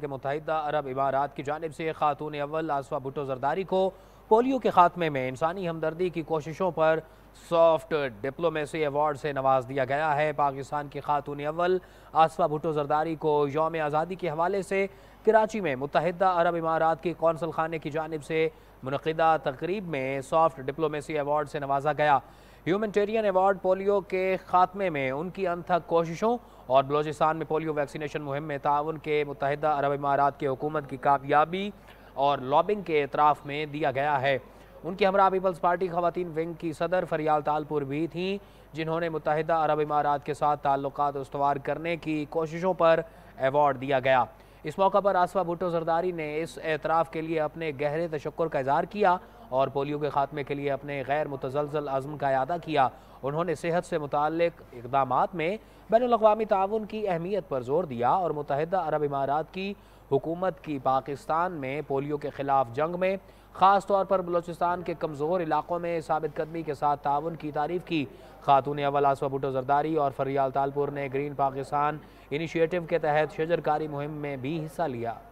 के मुतहदा अरब इमारात की जानब से खातून अव्वल आसवा भुटो जरदारी को पोलियो के खात्मे में इंसानी हमदर्दी की कोशिशों पर सॉफ्ट डिप्लोमेसी अवार्ड से नवाज दिया गया है पाकिस्तान की खातून अव्वल आसवा भुटो जरदारी को योम आज़ादी के हवाले से कराची में मुतहदा अरब इमारात के कौंसल खाने की जानब से मनदा तकरीब में सॉफ्ट डिप्लोमेसी अवार्ड से नवाजा गया ह्यूमनटेरियन अवार्ड पोलियो के खात्मे में उनकी अनथक कोशिशों और बलोचिस्तान में पोलियो वैक्सीनेशन मुहिम में ताउन के मुतहदा अरब इमारात की हुकूमत की कामयाबी और लॉबिंग के एतराफ़ में दिया गया है उनकी हमरा पीपल्स पार्टी खवतिन विंग की सदर फरियाल तालपुर भी थीं जिन्होंने मुतहदा अरब इमारात के साथ ताल्लुक उसवार करने की कोशिशों पर एवॉर्ड दिया गया इस मौका पर आसवा भुटो जरदारी ने इस एतराफ़ के लिए अपने गहरे तशक् का इजहार किया और पोलियो के ख़ात्मे के लिए अपने गैर मुतजलजल आज़म का अदा किया उन्होंने सेहत से मुतल इकदाम में बैन अवी ताउन की अहमियत पर जोर दिया और मुतहदा अरब इमारात की हुकूमत की पाकिस्तान में पोलियो के ख़िलाफ़ जंग में ख़ास तौर पर बलोचिस्तान के कमज़ोर इलाकों में सबित कदमी के साथ ताउन की तारीफ की खातून अवल आसवा भुटो जरदारी और फरियाल तालपुर ने ग्रीन पाकिस्तान इनिशिएटिव के तहत शजरकारी मुहिम में भी हिस्सा लिया